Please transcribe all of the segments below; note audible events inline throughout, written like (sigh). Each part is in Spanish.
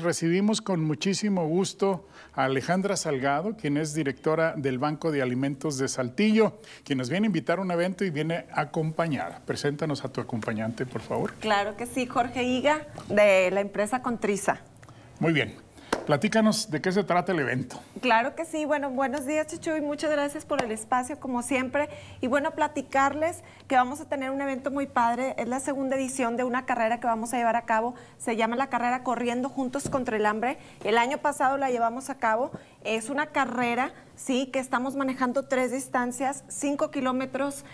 Recibimos con muchísimo gusto a Alejandra Salgado, quien es directora del Banco de Alimentos de Saltillo, quien nos viene a invitar a un evento y viene a acompañar. Preséntanos a tu acompañante, por favor. Claro que sí, Jorge Higa, de la empresa Contriza. Muy bien. Platícanos de qué se trata el evento. Claro que sí. Bueno, buenos días, Y Muchas gracias por el espacio, como siempre. Y bueno, platicarles que vamos a tener un evento muy padre. Es la segunda edición de una carrera que vamos a llevar a cabo. Se llama la carrera Corriendo Juntos contra el Hambre. El año pasado la llevamos a cabo. Es una carrera, sí, que estamos manejando tres distancias, 5 kilómetros,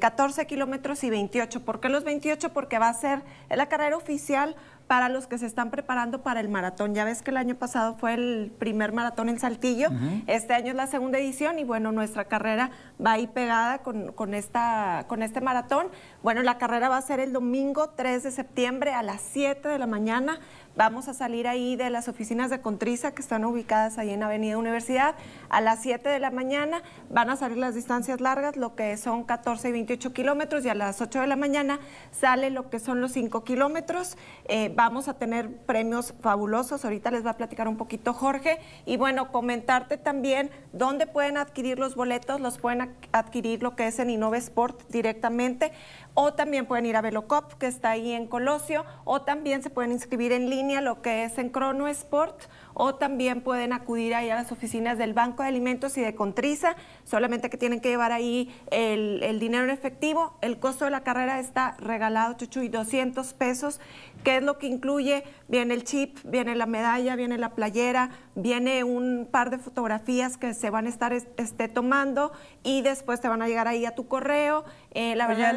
14 eh, kilómetros y 28. ¿Por qué los 28? Porque va a ser la carrera oficial para los que se están preparando para el maratón. Ya ves que el año pasado fue el primer maratón en Saltillo, este año es la segunda edición y bueno, nuestra carrera va ahí pegada con, con, esta, con este maratón. Bueno, la carrera va a ser el domingo 3 de septiembre a las 7 de la mañana. Vamos a salir ahí de las oficinas de Contriza que están ubicadas ahí en Avenida Universidad a las 7 de la mañana. Van a salir las distancias largas, lo que son 14 y 28 kilómetros y a las 8 de la mañana sale lo que son los 5 kilómetros. Eh, vamos a tener premios fabulosos. Ahorita les va a platicar un poquito Jorge. Y bueno, comentarte también dónde pueden adquirir los boletos. Los pueden adquirir lo que es en Innova Sport directamente. O también pueden ir a Velocop, que está ahí en Colosio. O también se pueden inscribir en línea, lo que es en Crono Sport. O también pueden acudir ahí a las oficinas del Banco de Alimentos y de Contriza. Solamente que tienen que llevar ahí el, dinero en efectivo. El costo de la carrera está regalado, Chuchu, y 200 pesos, que es lo que incluye, viene el chip, viene la medalla, viene la playera, viene un par de fotografías que se van a estar este, tomando y después te van a llegar ahí a tu correo eh, la verdad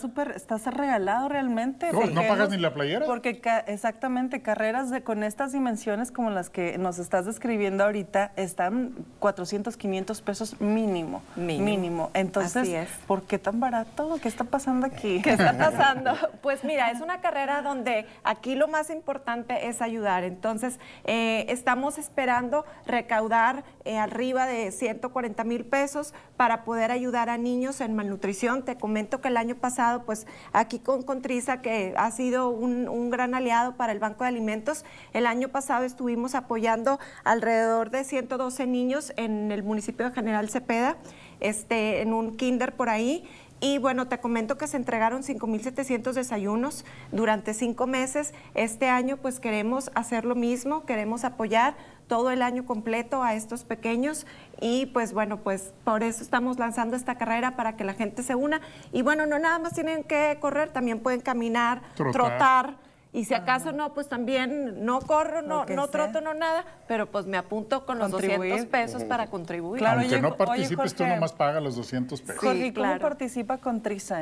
súper, estás regalado realmente. No, no pagas ni la playera. Porque exactamente, carreras de, con estas dimensiones como las que nos estás describiendo ahorita, están 400, 500 pesos mínimo. Mínimo. Entonces, ¿por qué tan barato? ¿Qué está pasando aquí? (laughs) ¿Qué está pasando? (laughs) pues mira, es una carrera donde aquí lo más importante es ayudar. Entonces, eh, estamos esperando recaudar eh, arriba de 140 mil pesos para poder ayudar a niños en malnutrición, comento que el año pasado, pues aquí con Contriza, que ha sido un, gran aliado para el Banco de Alimentos, el año pasado estuvimos apoyando alrededor de 112 niños en el municipio de General Cepeda, este, en un kinder por ahí. Y bueno, te comento que se entregaron 5.700 desayunos durante cinco meses. Este año pues queremos hacer lo mismo, queremos apoyar todo el año completo a estos pequeños y pues bueno, pues por eso estamos lanzando esta carrera para que la gente se una. Y bueno, no nada más tienen que correr, también pueden caminar, trotar, trotar y si ah, acaso no, pues también no corro, no, no troto, no nada, pero pues me apunto con los 200 pesos para contribuir. Claro, Aunque no participes, tú nomás pagas los 200 pesos. Jorge, claro. con participa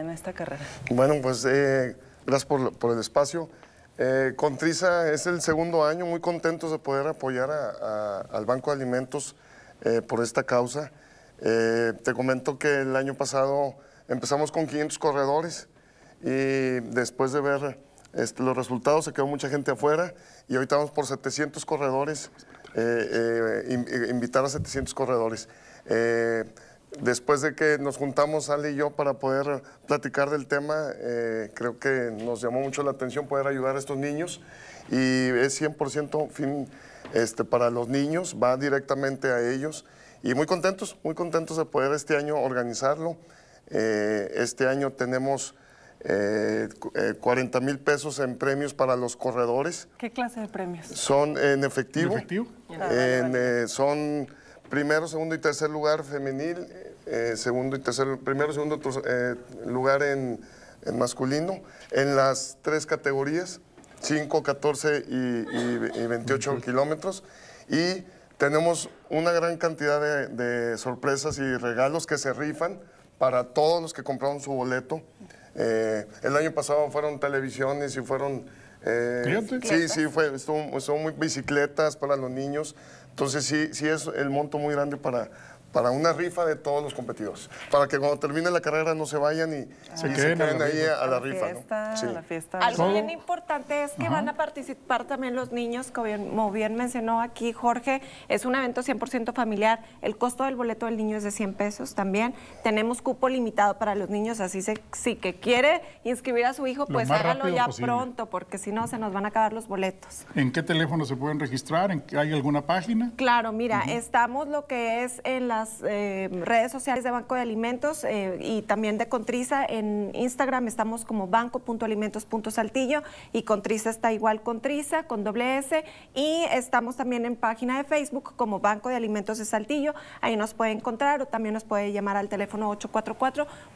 en esta carrera? Bueno, pues eh, gracias por, el espacio. Eh, Trisa es el segundo año, muy contentos de poder apoyar al Banco de Alimentos eh, por esta causa. Eh, te comento que el año pasado empezamos con 500 corredores y después de ver este, los resultados se quedó mucha gente afuera y ahorita vamos por 700 corredores, eh, eh, eh, invitar a 700 corredores. Eh, después de que nos juntamos Ale y yo para poder platicar del tema, creo que nos llamó mucho la atención poder ayudar a estos niños y es 100% fin este, para los niños, va directamente a ellos y muy contentos, muy contentos de poder este año organizarlo. este año tenemos... 40 eh, eh, mil pesos en premios para los corredores. ¿Qué clase de premios? Son en efectivo. Eh, son primero, segundo y tercer lugar femenil, segundo y tercer, primero, segundo lugar en, masculino, en las tres categorías, 5, 14 y, 28 kilómetros. Y tenemos una gran cantidad de sorpresas y regalos que se rifan para todos los que compraron su boleto. Eh, el año pasado fueron televisiones y fueron... Eh, sí, sí, fue, estuvo, muy bicicletas para los niños. Entonces sí, sí es el monto muy grande para, para una rifa de todos los competidores, para que cuando termine la carrera no se vayan y ah. se, queden, ahí a, la, rifa. la fiesta. Algo bien importante es que van a participar también los niños, como bien, mencionó aquí Jorge, es un evento 100% familiar, el costo del boleto del niño es de 100 pesos también, tenemos cupo limitado para los niños, así se, si que quiere inscribir a su hijo, pues hágalo ya pronto, porque si no se nos van a acabar los boletos. ¿En qué teléfono se pueden registrar? ¿Hay alguna página? Claro, mira, estamos lo que es en la eh, redes sociales de Banco de Alimentos eh, y también de Contrisa En Instagram estamos como banco.alimentos.saltillo y Contrisa está igual Contrisa con doble S. Y estamos también en página de Facebook como Banco de Alimentos de Saltillo. Ahí nos puede encontrar o también nos puede llamar al teléfono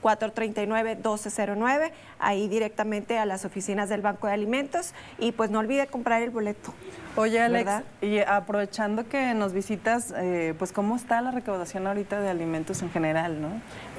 844-439-1209, ahí directamente a las oficinas del Banco de Alimentos. Y pues no olvide comprar el boleto. Oye, Alex, y aprovechando que nos visitas, eh, pues ¿cómo está la recaudación? ahorita de alimentos en general, ¿no?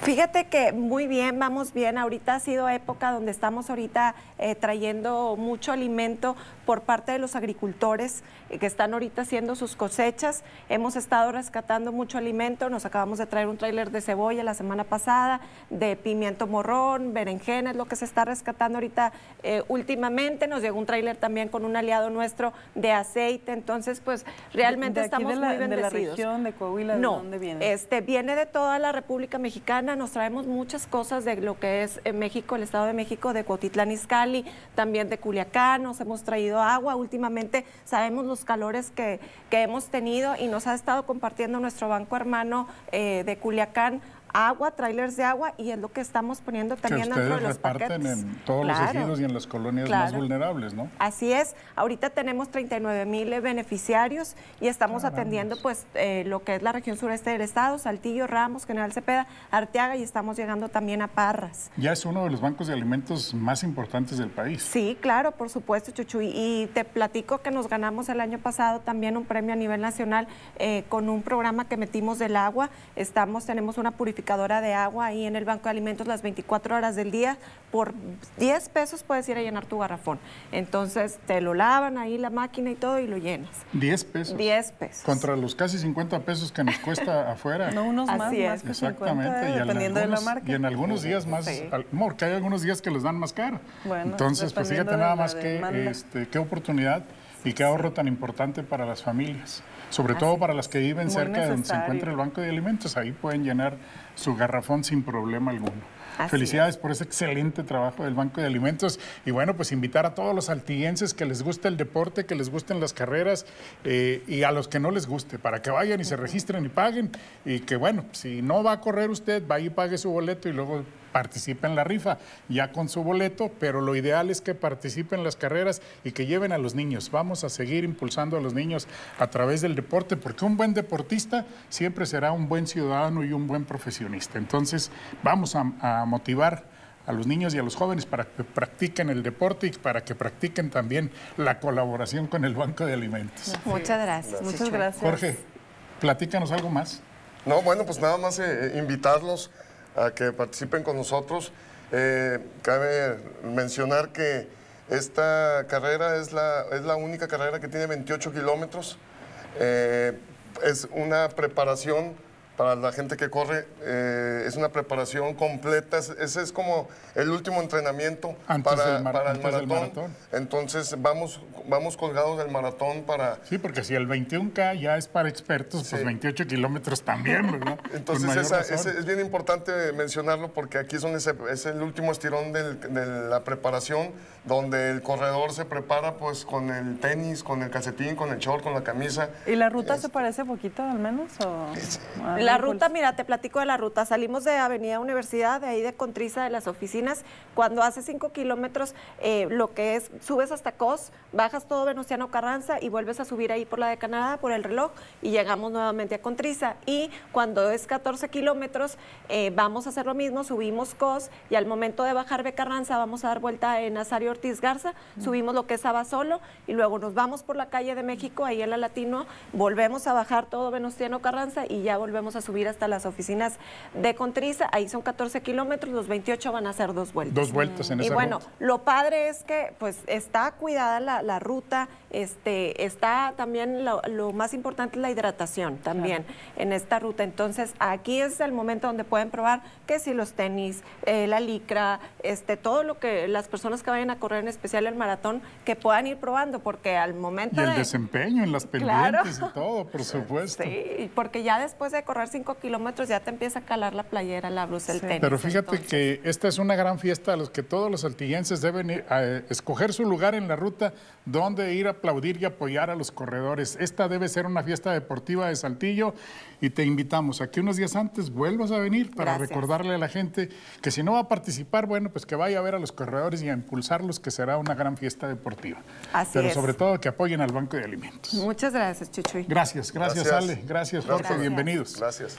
Fíjate que muy bien, vamos bien. Ahorita ha sido época donde estamos ahorita eh, trayendo mucho alimento por parte de los agricultores eh, que están ahorita haciendo sus cosechas. Hemos estado rescatando mucho alimento, nos acabamos de traer un trailer de cebolla la semana pasada, de pimiento morrón, berenjena, es lo que se está rescatando ahorita eh, últimamente. Nos llegó un trailer también con un aliado nuestro de aceite, entonces pues realmente estamos la, muy bendecidos. ¿De la región de Coahuila? ¿De dónde viene? Este, viene de toda la República Mexicana, nos traemos muchas cosas de lo que es eh, México, el Estado de México, de Cuautitlán Izcalli, también de Culiacán, nos hemos traído agua. Últimamente sabemos los calores que, hemos tenido y nos ha estado compartiendo nuestro banco hermano eh, de Culiacán agua, trailers de agua, y es lo que estamos poniendo también que dentro de los reparten en todos los ejidos y en las colonias más vulnerables, ¿no? Así es. Ahorita tenemos 39 mil beneficiarios y estamos atendiendo pues eh, lo que es la región sureste del estado, Saltillo, Ramos, General Cepeda, Arteaga y estamos llegando también a Parras. Ya es uno de los bancos de alimentos más importantes del país. Sí, claro, por supuesto, Chuchu. Y te platico que nos ganamos el año pasado también un premio a nivel nacional eh, con un programa que metimos del agua. Estamos, tenemos una purificación de agua ahí en el Banco de Alimentos las 24 horas del día. Por 10 pesos puedes ir a llenar tu garrafón. Entonces te lo lavan ahí la máquina y todo y lo llenas. ¿10 pesos? 10 pesos. Contra los casi 50 pesos que nos cuesta (laughs) afuera. No, unos más, Exactamente. y en algunos días más, porque hay algunos días que les dan más caro. Entonces, pues fíjate nada más que este, qué oportunidad y qué ahorro tan importante para las familias, sobre todo para las que viven cerca de donde se encuentra el Banco de Alimentos. Ahí pueden llenar su garrafón sin problema alguno. Felicidades por ese excelente trabajo del Banco de Alimentos. Y bueno, pues invitar a todos los altiguenses que les guste el deporte, que les gusten las carreras eh, y a los que no les guste, para que vayan y se registren y paguen. Y que bueno, si no va a correr usted, va y pague su boleto y luego participen en la rifa, ya con su boleto, pero lo ideal es que participen en las carreras y que lleven a los niños. Vamos a seguir impulsando a los niños a través del deporte, porque un buen deportista siempre será un buen ciudadano y un buen profesionista. Entonces, vamos a, motivar a los niños y a los jóvenes para que practiquen el deporte y para que practiquen también la colaboración con el Banco de Alimentos. Muchas gracias, muchas gracias. Jorge, platícanos algo más. No, bueno, pues nada más eh, eh, invitarlos a que participen con nosotros. Eh, cabe mencionar que esta carrera es la, es la única carrera que tiene 28 kilómetros. Eh, es una preparación para la gente que corre, eh, es una preparación completa, ese es como el último entrenamiento para, el maratón. Entonces vamos, vamos colgados del maratón para... Sí, porque si el 21K ya es para expertos, pues 28 kilómetros también, ¿verdad? (laughs) Entonces es, bien importante mencionarlo porque aquí son ese, es el último estirón de la preparación, donde el corredor se prepara pues con el tenis, con el calcetín, con el short, con la camisa. ¿Y la ruta se este. parece poquito al menos? O... La ruta, mira, te platico de la ruta. Salimos de Avenida Universidad, de ahí de Contriza, de las oficinas. Cuando hace 5 kilómetros, eh, lo que es, subes hasta Cos, bajas todo Venustiano Carranza y vuelves a subir ahí por la de Canadá, por el reloj, y llegamos nuevamente a Contriza. Y cuando es 14 kilómetros, eh, vamos a hacer lo mismo, subimos Cos y al momento de bajar de Carranza vamos a dar vuelta en Nazario Ortiz Garza, subimos lo que es Abasolo y luego nos vamos por la calle de México, ahí en la Latino, volvemos a bajar todo Venustiano Carranza y ya volvemos a subir hasta las oficinas de Contriza, ahí son 14 kilómetros, los 28 van a ser dos vueltas. Dos vueltas en y Y bueno, lo padre es que pues está cuidada la, ruta, este, está también lo, más importante la hidratación también en esta ruta, entonces aquí es el momento donde pueden probar que si los tenis, eh, la licra, este, todo lo que las personas que vayan a correr, en especial el maratón, que puedan ir probando, porque al momento... Y el desempeño en las (laughs) pendientes y todo, por (laughs) supuesto. Sí, porque ya después de correr cinco kilómetros ya te empieza a calar la playera, la blusa, el tenis. Pero fíjate que esta es una gran fiesta a los que todos los saltillenses deben eh, escoger su lugar en la ruta donde ir a aplaudir y apoyar a los corredores. Esta debe ser una fiesta deportiva de Saltillo y te invitamos Aquí unos días antes vuelvas a venir para recordarle a la gente que si no va a participar, bueno, pues que vaya a ver a los corredores y a impulsarlos, que será una gran fiesta deportiva. Así Pero sobre todo que apoyen al Banco de Alimentos. Muchas gracias, Chuchuy. Gracias, gracias, Ale. Gracias, Jorge. Bienvenidos. Gracias.